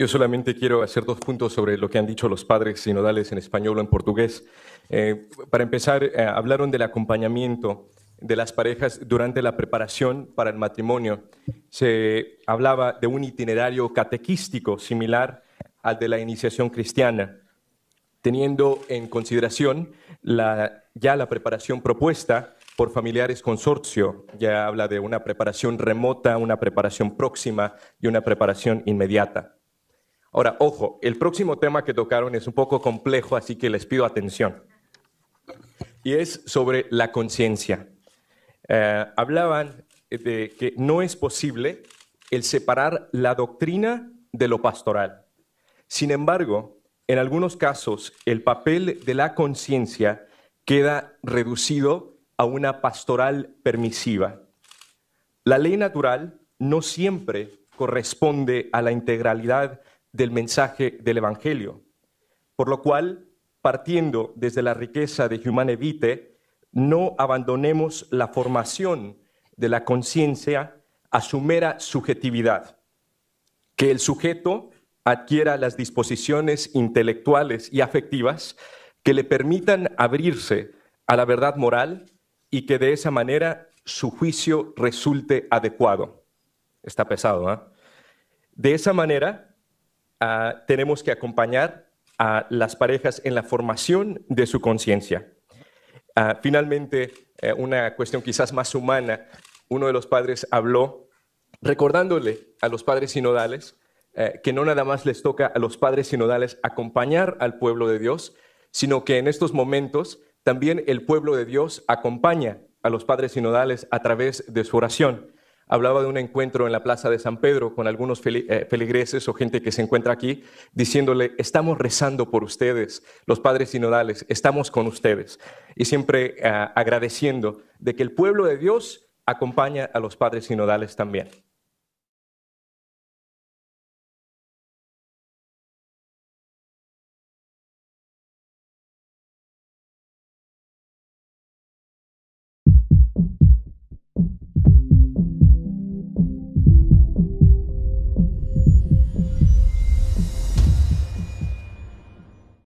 Yo solamente quiero hacer dos puntos sobre lo que han dicho los padres sinodales en español o en portugués. Eh, para empezar, eh, hablaron del acompañamiento de las parejas durante la preparación para el matrimonio. Se hablaba de un itinerario catequístico similar al de la iniciación cristiana, teniendo en consideración ya la preparación propuesta por familiares consorcio. Ya habla de una preparación remota, una preparación próxima y una preparación inmediata. Ahora, ojo, el próximo tema que tocaron es un poco complejo, así que les pido atención. Y es sobre la conciencia. Eh, hablaban de que no es posible el separar la doctrina de lo pastoral. Sin embargo, en algunos casos, el papel de la conciencia queda reducido a una pastoral permisiva. La ley natural no siempre corresponde a la integralidad del mensaje del Evangelio. Por lo cual, partiendo desde la riqueza de Humane Vitae, no abandonemos la formación de la conciencia a su mera subjetividad, que el sujeto adquiera las disposiciones intelectuales y afectivas que le permitan abrirse a la verdad moral y que de esa manera su juicio resulte adecuado. Está pesado, ¿eh? De esa manera, tenemos que acompañar a las parejas en la formación de su conciencia. Ah, finalmente, eh, una cuestión quizás más humana, uno de los padres habló recordándole a los padres sinodales eh, que no nada más les toca a los padres sinodales acompañar al pueblo de Dios, sino que en estos momentos también el pueblo de Dios acompaña a los padres sinodales a través de su oración hablaba de un encuentro en la Plaza de San Pedro con algunos eh, feligreses o gente que se encuentra aquí, diciéndole, estamos rezando por ustedes, los padres sinodales, estamos con ustedes. Y siempre ah, agradeciendo de que el pueblo de Dios acompaña a los padres sinodales también.